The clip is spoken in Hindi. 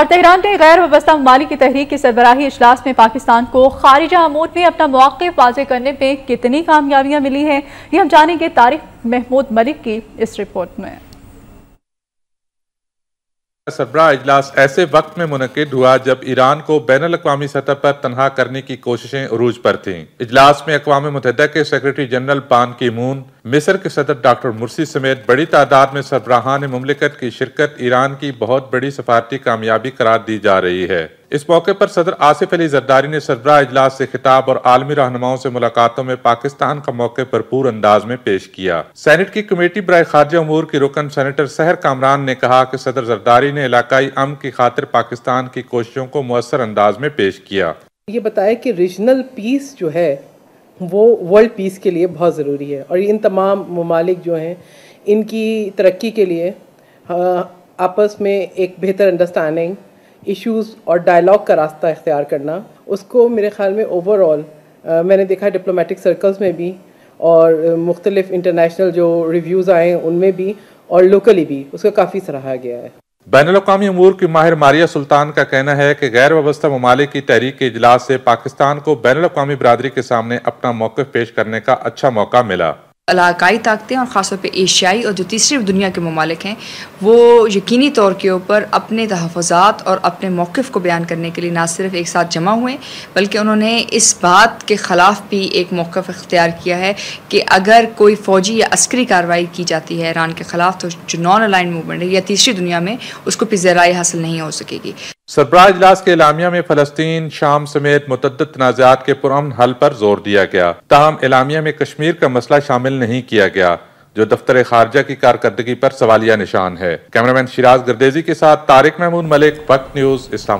और तेहरान ने गैर वाबस्ता ममालिक की तहरीक के सरबराही अजलास में पाकिस्तान को खारिजा अमूद में अपना मौक़ वाजे करने में कितनी कामयाबियाँ मिली हैं ये हम जानेंगे तारिक महमूद मलिक की इस रिपोर्ट में सरबरा अजलास ऐसे वक्त में मुनद हुआ जब ईरान को बैन अवी सतह पर तनहा करने की कोशिशें अरूज पर थीं इजलास में अकवा मुतहदा के सेक्रेटरी जनरल पान की मून मिस्र के सदर डॉक्टर मुर्सी समेत बड़ी तादाद में सरबराहान ममलिकत की शिरकत ईरान की बहुत बड़ी सफारती कामयाबी करार दी जा रही है इस मौके पर सदर आसिफ अली जरदारी ने सरबरा अजलास से खिताब और आलमी रहनुमाओं से मुलाकातों में पाकिस्तान का मौके भरपूर अंदाज में पेश किया सैनेट की कमेटी बरए खारजा अमूर की रुकन सैनेटर सहर कामरान ने कहा कि सदर जरदारी ने इलाकाई अम की खातिर पाकिस्तान की कोशिशों को मؤसर अंदाज में पेश किया ये बताया कि रीजनल पीस जो है वो वर्ल्ड पीस के लिए बहुत ज़रूरी है और इन तमाम ममालिक जो हैं इनकी तरक्की के लिए आपस में एक बेहतर अंडरस्टैंडिंग इश्यूज और डायलॉग का रास्ता इख्तियार करना उसको मेरे ख्याल में ओवरऑल मैंने देखा डिप्लोमेटिक सर्कल्स में भी और मुख्तलिफ़ इंटरनेशनल जो रिव्यूज़ आए उनमें भी और लोकली भी उसका काफ़ी सराहा गया है बैन अवी अमूर की माहिर मारिया सुल्तान का कहना है कि गैर व्यवस्था ममालिक की तहरीक के इजलास से पाकिस्तान को बैन अवी बरदरी के सामने अपना मौक़ पेश करने का अच्छा मौका मिला इलाकाई ताकतें और ख़ासतौर पर एशियाई और जो तीसरी दुनिया के ममालिक हैं वो यकीनी तौर के ऊपर अपने तहफ़ात और अपने मौक़ को बयान करने के लिए ना सिर्फ एक साथ जमा हुए बल्कि उन्होंने इस बात के ख़िलाफ़ भी एक मौक़ अख्तियार किया है कि अगर कोई फ़ौजी या अस्करी कार्रवाई की जाती है ईरान के ख़िलाफ़ तो जो नॉन अलाइन मूवमेंट है या तीसरी दुनिया में उसको भी जराई हासिल नहीं हो सकेगी सरबराह इजलास के इलामिया में फलस्तीन शाम समेत मुतद तनाज़ात के पुरम हल पर जोर दिया गया ताहम इलामिया में कश्मीर का मसला शामिल नहीं किया गया जो दफ्तर खारजा की कारकर्दगी पर सवालिया निशान है कैमरामैन शिराज गर्देजी के साथ तारिक महमूद मलिक वक्त न्यूज इस्लाम